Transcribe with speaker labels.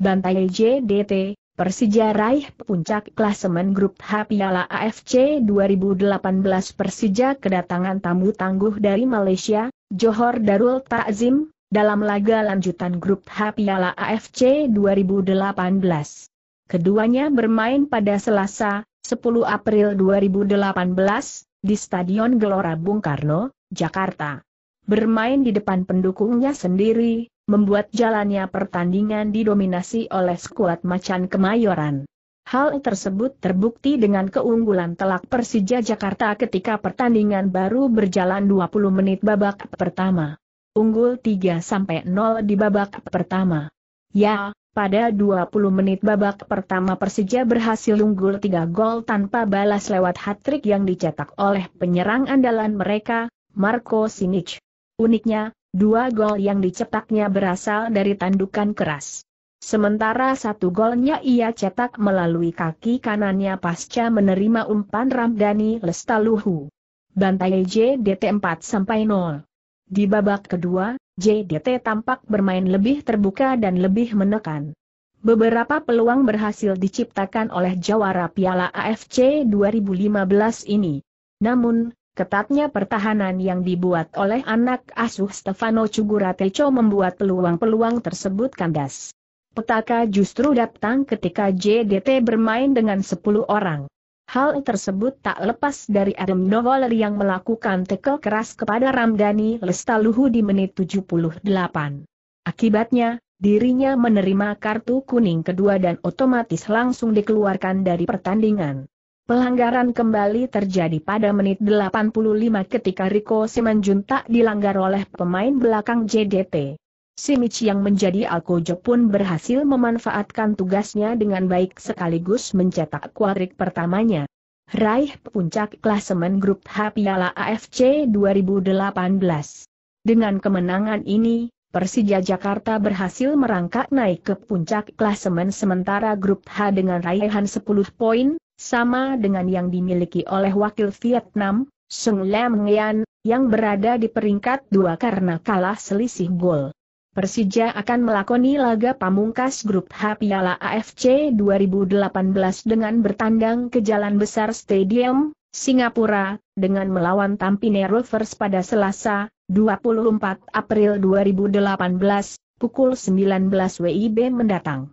Speaker 1: bantai JDT, Persija raih puncak klasemen grup H Piala AFC 2018 Persija kedatangan tamu tangguh dari Malaysia, Johor Darul Takzim, dalam laga lanjutan grup H Piala AFC 2018. Keduanya bermain pada Selasa, 10 April 2018, di Stadion Gelora Bung Karno, Jakarta. Bermain di depan pendukungnya sendiri, membuat jalannya pertandingan didominasi oleh skuad macan kemayoran. Hal tersebut terbukti dengan keunggulan telak Persija Jakarta ketika pertandingan baru berjalan 20 menit babak pertama. Unggul 3-0 di babak pertama. Ya, pada 20 menit babak pertama Persija berhasil unggul 3 gol tanpa balas lewat hat-trick yang dicetak oleh penyerang andalan mereka, Marco Sinic. Uniknya, Dua gol yang dicetaknya berasal dari tandukan keras. Sementara satu golnya ia cetak melalui kaki kanannya pasca menerima umpan Ramdhani Lestaluhu. Bantai JDT 4-0. Di babak kedua, JDT tampak bermain lebih terbuka dan lebih menekan. Beberapa peluang berhasil diciptakan oleh jawara Piala AFC 2015 ini. Namun, Ketatnya pertahanan yang dibuat oleh anak asuh Stefano Cugurateco membuat peluang-peluang tersebut kandas. Petaka justru datang ketika JDT bermain dengan 10 orang. Hal tersebut tak lepas dari Adam Novoler yang melakukan tekel keras kepada Ramdhani Lestaluhu di menit 78. Akibatnya, dirinya menerima kartu kuning kedua dan otomatis langsung dikeluarkan dari pertandingan. Pelanggaran kembali terjadi pada menit 85 ketika Rico Simanjuntak dilanggar oleh pemain belakang JDT. Simic yang menjadi Alkojo pun berhasil memanfaatkan tugasnya dengan baik sekaligus mencetak kuadrik pertamanya. Raih puncak klasemen grup H Piala AFC 2018. Dengan kemenangan ini, Persija Jakarta berhasil merangkak naik ke puncak klasemen sementara grup H dengan raihan 10 poin, sama dengan yang dimiliki oleh wakil Vietnam, Sung Lam Nguyen, yang berada di peringkat dua karena kalah selisih gol. Persija akan melakoni laga pamungkas grup H Piala AFC 2018 dengan bertandang ke Jalan Besar Stadium, Singapura, dengan melawan Tampine Rovers pada Selasa, 24 April 2018, pukul 19 WIB mendatang.